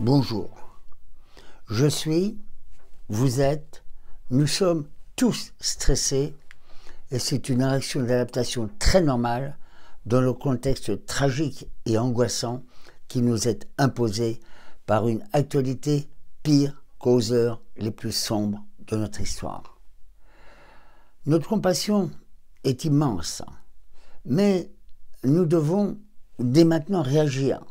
Bonjour. Je suis, vous êtes, nous sommes tous stressés et c'est une réaction d'adaptation très normale dans le contexte tragique et angoissant qui nous est imposé par une actualité pire qu'aux heures les plus sombres de notre histoire. Notre compassion est immense, mais nous devons dès maintenant réagir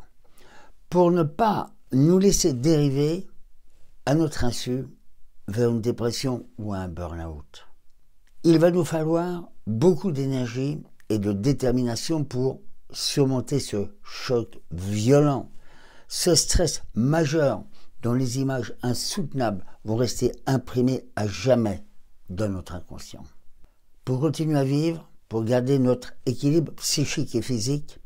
pour ne pas nous laisser dériver à notre insu vers une dépression ou un burn-out. Il va nous falloir beaucoup d'énergie et de détermination pour surmonter ce choc violent, ce stress majeur dont les images insoutenables vont rester imprimées à jamais dans notre inconscient. Pour continuer à vivre, pour garder notre équilibre psychique et physique,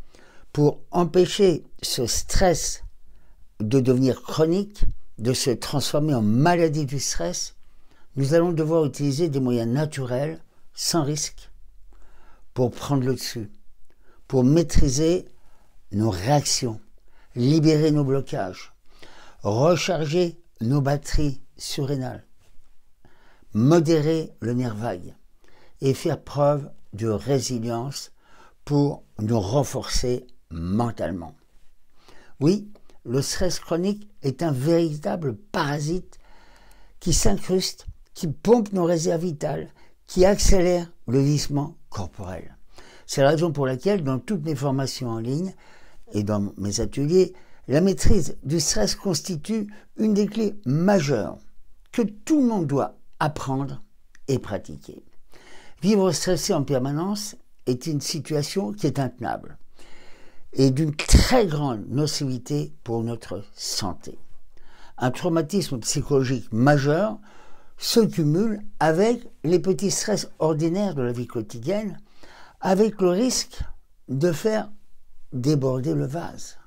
pour empêcher ce stress de devenir chronique, de se transformer en maladie du stress, nous allons devoir utiliser des moyens naturels, sans risque, pour prendre le dessus, pour maîtriser nos réactions, libérer nos blocages, recharger nos batteries surrénales, modérer le nerf vague et faire preuve de résilience pour nous renforcer mentalement. Oui, le stress chronique est un véritable parasite qui s'incruste, qui pompe nos réserves vitales, qui accélère le glissement corporel. C'est la raison pour laquelle, dans toutes mes formations en ligne et dans mes ateliers, la maîtrise du stress constitue une des clés majeures que tout le monde doit apprendre et pratiquer. Vivre stressé en permanence est une situation qui est intenable et d'une très grande nocivité pour notre santé. Un traumatisme psychologique majeur se cumule avec les petits stress ordinaires de la vie quotidienne, avec le risque de faire déborder le vase.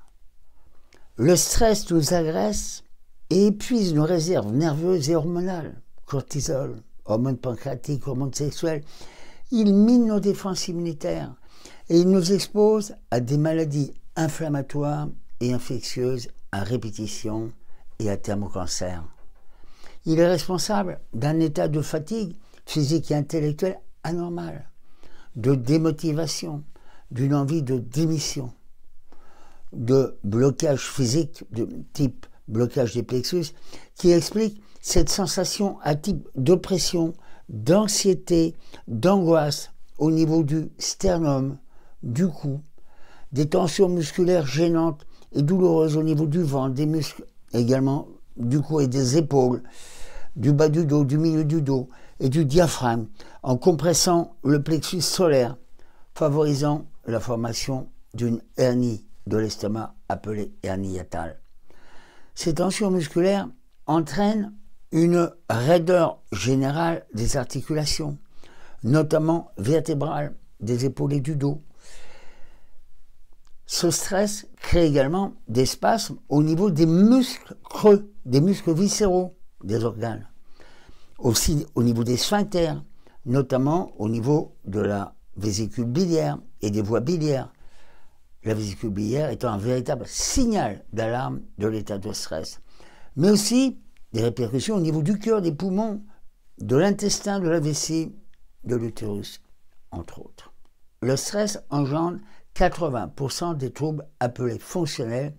Le stress nous agresse et épuise nos réserves nerveuses et hormonales, cortisol, hormones pancréatiques, hormones sexuelles. Il mine nos défenses immunitaires et il nous expose à des maladies inflammatoires et infectieuses à répétition et à thermocancer. Il est responsable d'un état de fatigue physique et intellectuelle anormal, de démotivation, d'une envie de démission, de blocage physique de type blocage des plexus, qui explique cette sensation à type d'oppression, d'anxiété, d'angoisse au niveau du sternum, du cou, des tensions musculaires gênantes et douloureuses au niveau du ventre, des muscles également du cou et des épaules, du bas du dos, du milieu du dos et du diaphragme, en compressant le plexus solaire, favorisant la formation d'une hernie de l'estomac appelée hernie hiatale. Ces tensions musculaires entraînent une raideur générale des articulations, notamment vertébrales, des épaules et du dos, ce stress crée également des spasmes au niveau des muscles creux, des muscles viscéraux des organes. Aussi au niveau des sphincters, notamment au niveau de la vésicule biliaire et des voies biliaires. La vésicule biliaire étant un véritable signal d'alarme de l'état de stress. Mais aussi des répercussions au niveau du cœur, des poumons, de l'intestin, de la vessie, de l'utérus, entre autres. Le stress engendre 80% des troubles appelés fonctionnels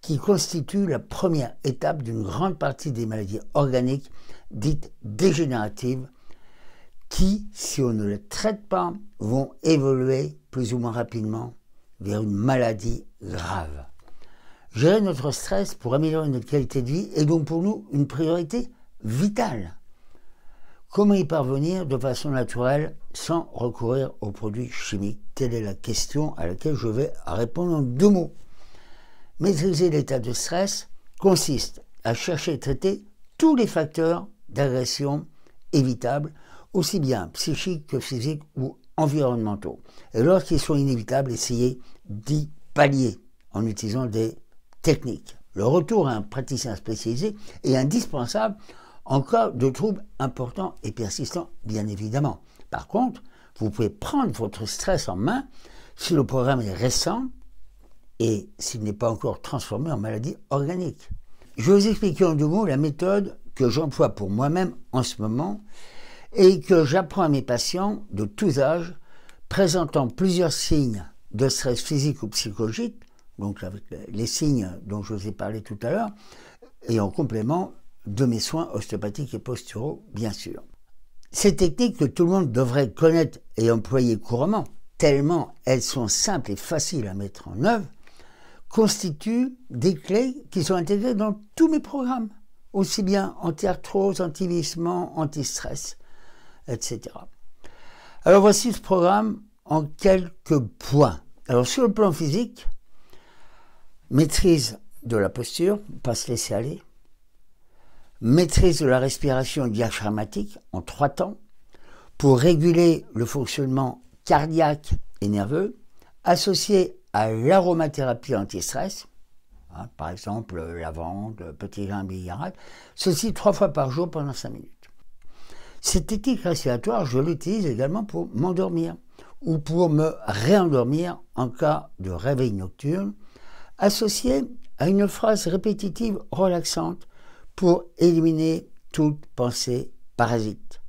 qui constituent la première étape d'une grande partie des maladies organiques dites dégénératives qui, si on ne les traite pas, vont évoluer plus ou moins rapidement vers une maladie grave. Gérer notre stress pour améliorer notre qualité de vie est donc pour nous une priorité vitale. Comment y parvenir de façon naturelle sans recourir aux produits chimiques Telle est la question à laquelle je vais répondre en deux mots. Maîtriser l'état de stress consiste à chercher et traiter tous les facteurs d'agression évitables, aussi bien psychiques que physiques ou environnementaux. Et lorsqu'ils sont inévitables, essayer d'y pallier en utilisant des techniques. Le retour à un praticien spécialisé est indispensable en cas de troubles importants et persistants, bien évidemment. Par contre, vous pouvez prendre votre stress en main si le programme est récent et s'il n'est pas encore transformé en maladie organique. Je vais vous expliquer en deux mots la méthode que j'emploie pour moi-même en ce moment et que j'apprends à mes patients de tous âges présentant plusieurs signes de stress physique ou psychologique, donc avec les signes dont je vous ai parlé tout à l'heure, et en complément de mes soins ostéopathiques et posturaux, bien sûr. Ces techniques que tout le monde devrait connaître et employer couramment, tellement elles sont simples et faciles à mettre en œuvre, constituent des clés qui sont intégrées dans tous mes programmes, aussi bien anti-arthrose, anti vissement anti-stress, etc. Alors voici ce programme en quelques points. Alors sur le plan physique, maîtrise de la posture, pas se laisser aller, maîtrise de la respiration diaphragmatique en trois temps pour réguler le fonctionnement cardiaque et nerveux, associé à l'aromathérapie anti-stress, hein, par exemple euh, lavande, petit lin, ceci trois fois par jour pendant cinq minutes. Cette technique respiratoire, je l'utilise également pour m'endormir ou pour me réendormir en cas de réveil nocturne, associé à une phrase répétitive relaxante pour éliminer toute pensée parasite.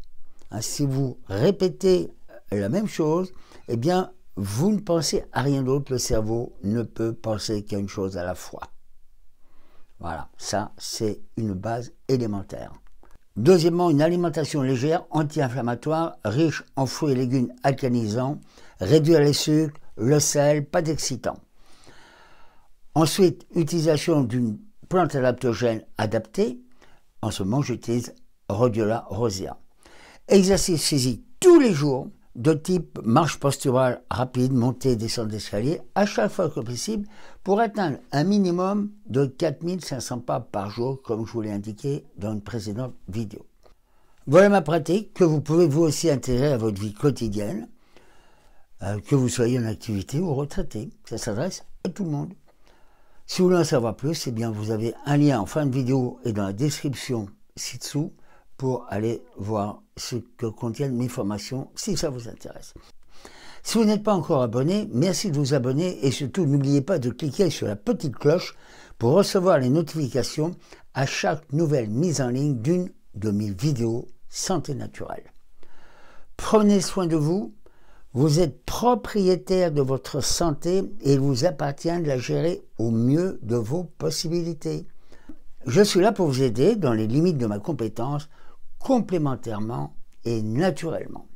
Hein, si vous répétez euh, la même chose, eh bien, vous ne pensez à rien d'autre. Le cerveau ne peut penser qu'à une chose à la fois. Voilà, ça, c'est une base élémentaire. Deuxièmement, une alimentation légère, anti-inflammatoire, riche en fruits et légumes alcanisants, réduire les sucres, le sel, pas d'excitant. Ensuite, utilisation d'une plante adaptogène adaptée, en ce moment j'utilise Rhodiola rosea. Exercice physique tous les jours de type marche posturale rapide, montée, descente d'escalier, à chaque fois que possible, pour atteindre un minimum de 4500 pas par jour, comme je vous l'ai indiqué dans une précédente vidéo. Voilà ma pratique que vous pouvez vous aussi intégrer à votre vie quotidienne, euh, que vous soyez en activité ou retraité. Ça s'adresse à tout le monde. Si vous voulez en savoir plus, eh bien vous avez un lien en fin de vidéo et dans la description ci-dessous pour aller voir ce que contiennent mes formations si ça vous intéresse. Si vous n'êtes pas encore abonné, merci de vous abonner et surtout n'oubliez pas de cliquer sur la petite cloche pour recevoir les notifications à chaque nouvelle mise en ligne d'une de mes vidéos santé naturelle. Prenez soin de vous vous êtes propriétaire de votre santé et il vous appartient de la gérer au mieux de vos possibilités. Je suis là pour vous aider dans les limites de ma compétence, complémentairement et naturellement.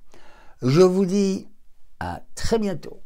Je vous dis à très bientôt.